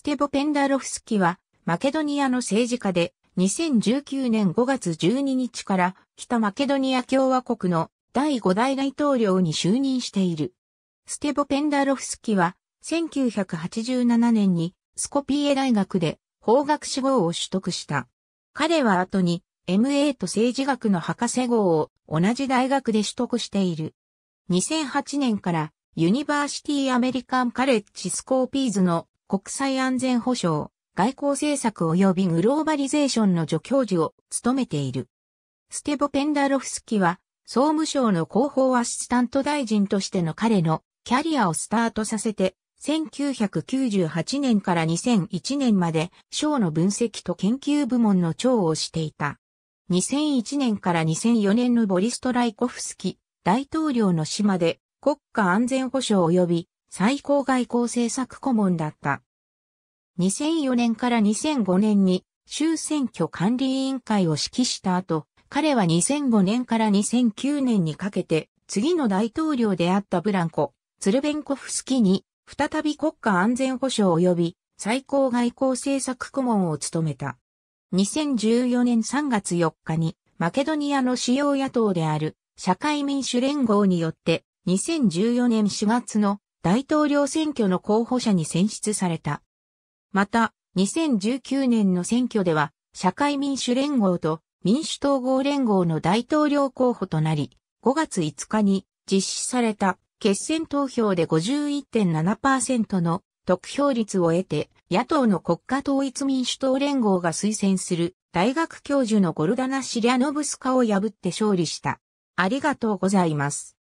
ステボ・ペンダロフスキは、マケドニアの政治家で、2019年5月12日から北マケドニア共和国の第5代大統領に就任している。ステボ・ペンダロフスキは、1987年にスコピエ大学で法学士号を取得した。彼は後に MA と政治学の博士号を同じ大学で取得している。2008年からユニバーシティアメリカンカレッジスコーピーズの国際安全保障、外交政策及びグローバリゼーションの助教授を務めている。ステボ・ペンダロフスキは、総務省の広報アシスタント大臣としての彼のキャリアをスタートさせて、1998年から2001年まで、省の分析と研究部門の長をしていた。2001年から2004年のボリストライコフスキ大統領の島で国家安全保障及び最高外交政策顧問だった。2004年から2005年に州選挙管理委員会を指揮した後、彼は2005年から2009年にかけて次の大統領であったブランコ、ツルベンコフスキに再び国家安全保障及び最高外交政策顧問を務めた。2014年3月4日にマケドニアの主要野党である社会民主連合によって2014年4月の大統領選挙の候補者に選出された。また、2019年の選挙では、社会民主連合と民主統合連合の大統領候補となり、5月5日に実施された決選投票で51.7%の得票率を得て、野党の国家統一民主党連合が推薦する大学教授のゴルダナ・シリアノブスカを破って勝利した。ありがとうございます。